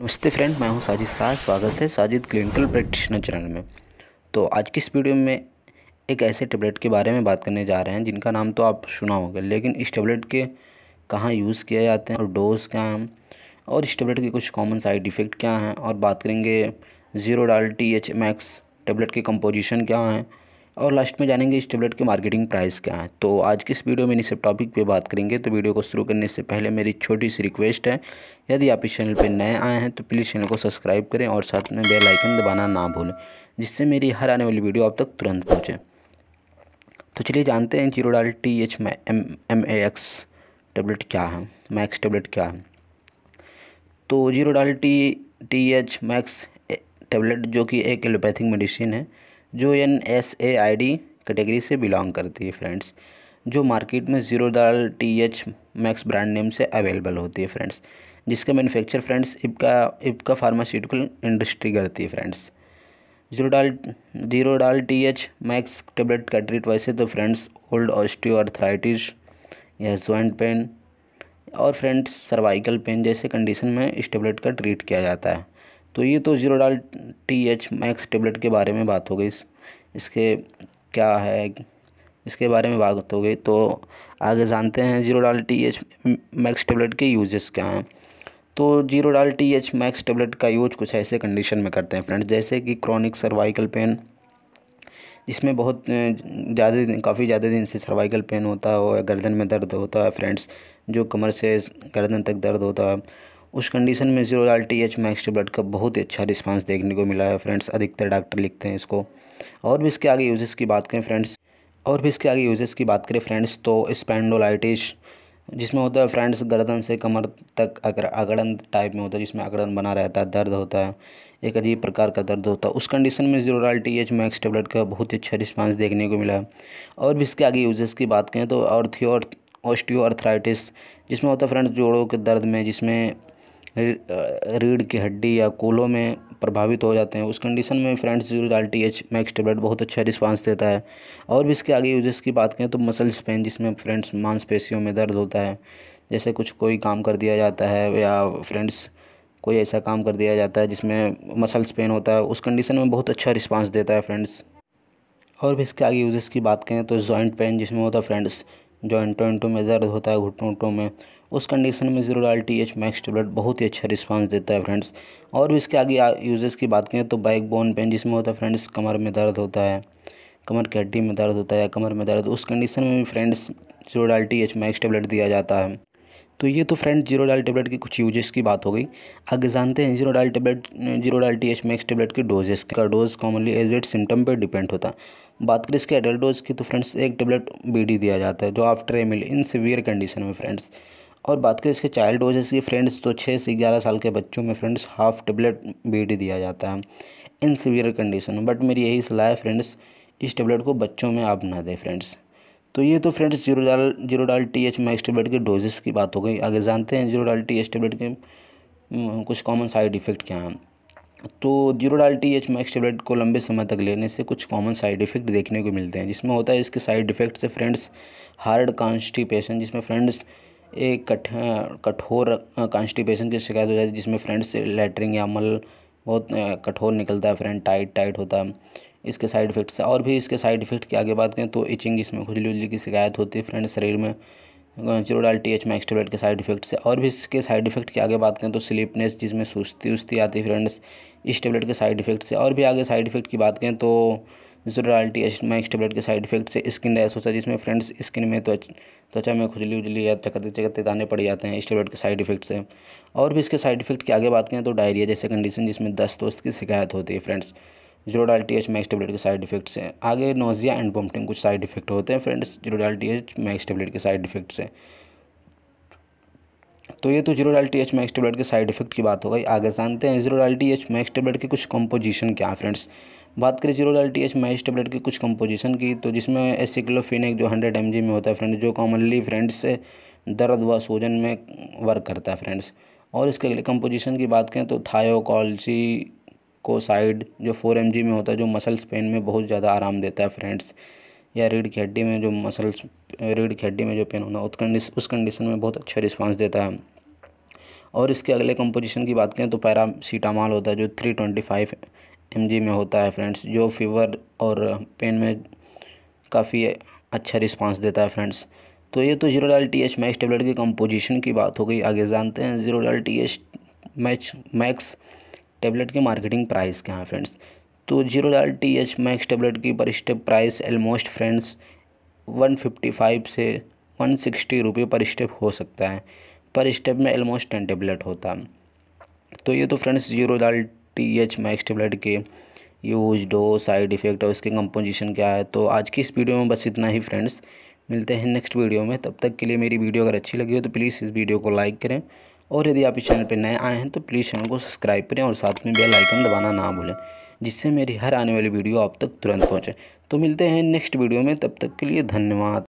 नमस्ते फ्रेंड मैं हूं साजिद शाह स्वागत है साजिद क्लिनिकल प्रैक्टिशनर चैनल में तो आज की इस वीडियो में एक ऐसे टेबलेट के बारे में बात करने जा रहे हैं जिनका नाम तो आप सुना होगा लेकिन इस टेबलेट के कहाँ यूज़ किए जाते हैं और डोज क्या है और इस टेबलेट के कुछ कॉमन साइड इफ़ेक्ट क्या हैं और बात करेंगे Zerodol T H max tablet के कंपोजिशन क्या हैं और लास्ट में जानेंगे इस टेबलेट के मार्केटिंग प्राइस क्या है तो आज की इस वीडियो में इन सब टॉपिक पे बात करेंगे तो वीडियो को शुरू करने से पहले मेरी छोटी सी रिक्वेस्ट है यदि आप इस चैनल पर नए आए हैं तो प्लीज़ चैनल को सब्सक्राइब करें और साथ में बेल आइकन दबाना ना भूलें जिससे मेरी हर आने वाली वीडियो आप तक तुरंत पहुँचे तो चलिए जानते हैं Zerodol T H M M A X tablet क्या है मैक्स टेबलेट क्या है तो Zerodol T T H max tablet जो कि एक एलोपैथिक मेडिसिन है जो N S A I D category से बिलोंग करती है फ्रेंड्स जो मार्केट में Zerodol T H max brand name से अवेलेबल होती है फ्रेंड्स जिसका manufacture friends Ipca Ipca pharmaceutical industry करती है friends Zerodol Zerodol T H max tablet का ट्रीट वैसे तो फ्रेंड्स ओल्ड ऑस्टियोआर्थराइटिस या ज्वाइंट पेन और फ्रेंड्स सर्वाइकल पेन जैसे कंडीशन में इस टेबलेट का ट्रीट किया जाता है तो ये तो zero Zerodol T H max tablet के बारे में बात हो गई इस, इसके क्या है इसके बारे में बात हो गई तो आगे जानते हैं Zerodol T H max tablet के यूजेस क्या हैं तो Zerodol T H max tablet का यूज कुछ ऐसे कंडीशन में करते हैं फ्रेंड्स जैसे कि क्रॉनिक सर्वाइकल पेन इसमें बहुत ज़्यादा दिन काफ़ी ज़्यादा दिन से सर्वाइकल पेन होता है और गर्दन में दर्द होता है फ्रेंड्स जो कमर से गर्दन तक दर्द होता है उस कंडीशन में Zerodol T H max blood का बहुत ही अच्छा रिस्पांस देखने को मिला है फ्रेंड्स अधिकतर डॉक्टर लिखते हैं इसको और भी इसके आगे यूजेस की बात करें फ्रेंड्स और भी इसके आगे यूजेस की बात करें फ्रेंड्स तो स्पेंडोलाइटिस जिसमें होता है फ्रेंड्स गर्दन से कमर तक अगर अगड़न टाइप में होता है जिसमें अगड़न बना रहता है दर्द होता है एक अजीब प्रकार का दर्द होता है उस कंडीशन में Zerodol T H max tablet का बहुत ही अच्छा रिस्पांस देखने को मिला है और भी इसके आगे यूजेस की बात करें तो ऑर्थ्योर ऑस्टियो आर्थराइटिस जिसमें होता है फ्रेंड्स जोड़ों के दर्द में जिसमें रीढ़ की हड्डी या कोलों में प्रभावित हो जाते हैं उस कंडीशन में friends Zerodol T H max tablet बहुत अच्छा रिस्पांस देता है और भी इसके आगे यूजेस की बात करें तो मसल्स पेन जिसमें फ्रेंड्स मांसपेशियों में दर्द होता है जैसे कुछ कोई काम कर दिया जाता है या फ्रेंड्स कोई ऐसा काम कर दिया जाता है जिसमें मसल्स पेन होता है उस कंडीशन में बहुत अच्छा रिस्पांस देता है फ्रेंड्स और भी इसके आगे यूजेस की बात करें तो जॉइंट पेन जिसमें होता है फ्रेंड्स जॉइंटों में दर्द होता है घुटनों में उस कंडीशन में zero Zerodol T H max tablet बहुत ही अच्छा रिस्पांस देता है फ्रेंड्स और भी इसके आगे यूजेस की बात करें तो बैक बोन पेन जिसमें होता है फ्रेंड्स कमर में दर्द होता है कमर के हड्डी में दर्द होता है या कमर में दर्द उस कंडीशन में भी friends Zerodol T H max tablet दिया जाता है तो ये तो फ्रेंड्स जीरो डाल टेबलेट की कुछ यूजेस की बात हो गई आगे जानते हैं Zerodol tablet Zerodol T H max tablet के डोजेस का डोज कॉमनली एजवेट सिम्टम पर डिपेंड होता है बात करें इसके एडल्ट डोज की तो फ्रेंड्स एक टेबलेट बी दिया जाता है जो after a meal in severe condition में फ्रेंड्स और बात करें इसके चाइल्ड डोजेस की फ्रेंड्स तो छः से ग्यारह साल के बच्चों में फ्रेंड्स हाफ टेबलेट बी दिया जाता है इन सीवियर कंडीशन बट मेरी यही सलाह है फ्रेंड्स इस टेबलेट को बच्चों में आप ना दें फ्रेंड्स तो ये तो friends Zerodol Zerodol T H max tablet के डोजेस की बात हो गई आगे जानते हैं Zerodol T H tablet के हम्म, कुछ कॉमन साइड इफ़ेक्ट क्या हैं तो Zerodol T H max tablet को लंबे समय तक लेने से कुछ कॉमन साइड इफ़ेक्ट देखने को मिलते हैं जिसमें होता है इसके साइड इफ़ेक्ट से फ्रेंड्स हार्ड कॉन्स्टिपेशन जिसमें फ्रेंड्स एक कठ कठोर कॉन्स्टिपेशन की शिकायत हो जाती है जिसमें फ्रेंड से लेटरिंग या मल बहुत कठोर निकलता है फ्रेंड टाइट टाइट होता है इसके साइड इफ़ेक्ट्स और भी इसके साइड इफ़ेक्ट की आगे बात करें तो इचिंग इसमें खुजली उजली की शिकायत होती है फ्रेंड शरीर में Zerodol T H max tablet के साइड इफेक्ट से और भी इसके साइड इफेक्ट की आगे बात करें तो स्लीपनेस जिसमें सुस्ती उस्ती आती है फ्रेंड्स इस टेबलेट के साइड इफेक्ट से और भी आगे साइड इफेक्ट की बात करें तो मिसोडाल्टी मैक्स टेबलेट के साइड इफेक्ट से स्किन रैस होता है जिसमें फ्रेंड्स स्किन में त्वचा तो में खुजली उजली या चकते चकते दाने पड़ जाते हैं इस टेबलेट के साइड इफेक्ट से और भी इसके साइड इफेक्ट की आगे बात करें तो डायरिया जैसे कंडीशन जिसमें दस्त दोस्त की शिकायत होती है friends Zerodol H max tablet के साइड इफेक्ट से आगे नोजिया एंड वोमिटिंग कुछ साइड इफेक्ट होते हैं friends Zerodol H max tablet के साइड इफेक्ट से तो ये तो zero T H max tablet के साइड इफेक्ट की बात हो गई आगे जानते हैं zero T H max tablet के कुछ कंपोजिशन क्या है फ्रेंड्स बात करें zero L T H max tablet की कुछ कंपोजिशन की तो जिसमें एसिक्लोफिन एक जो हंड्रेड एम में होता है फ्रेंड्स जो कॉमनली फ्रेंड्स दर्द व सूजन में वर्क करता है फ्रेंड्स और इसके अगले कंपोजिशन की बात करें तो थायोकॉल्सी कोसाइड जो फोर एम में होता है जो मसल्स पेन में बहुत ज़्यादा आराम देता है फ्रेंड्स या रीढ़ की हड्डी में जो मसल्स रीढ़ की हड्डी में जो पेन होना उस कंडीशन उस कंडीशन में बहुत अच्छा रिस्पांस देता है और इसके अगले कंपोजिशन की बात करें तो पैरासीटामॉल होता है जो थ्री ट्वेंटी फाइव एमजी में होता है फ्रेंड्स जो फीवर और पेन में काफ़ी अच्छा रिस्पांस देता है फ्रेंड्स तो ये तो Zerodol T H max tablet की कंपोजिशन की बात हो गई आगे जानते हैं Zerodol T H match max tablet की मार्केटिंग प्राइस के हैं फ्रेंड्स तो Zerodol T H max tablet की per step price almost friends one fifty five से वन सिक्सटी रुपये पर स्टेप हो सकता है पर स्टेप में एलमोस्ट टेन टेबलेट होता है तो ये तो friends Zerodol T H max tablet के यूज डो साइड इफ़ेक्ट और उसके कंपोजिशन क्या है तो आज की इस वीडियो में बस इतना ही फ्रेंड्स मिलते हैं नेक्स्ट वीडियो में तब तक के लिए मेरी वीडियो अगर अच्छी लगी हो तो प्लीज़ इस वीडियो को लाइक करें और यदि आप इस चैनल पर नए आए हैं तो प्लीज़ चैनल को सब्सक्राइब करें और साथ में बेल आइकन दबाना ना भूलें जिससे मेरी हर आने वाली वीडियो आप तक तुरंत पहुँचे तो मिलते हैं नेक्स्ट वीडियो में तब तक के लिए धन्यवाद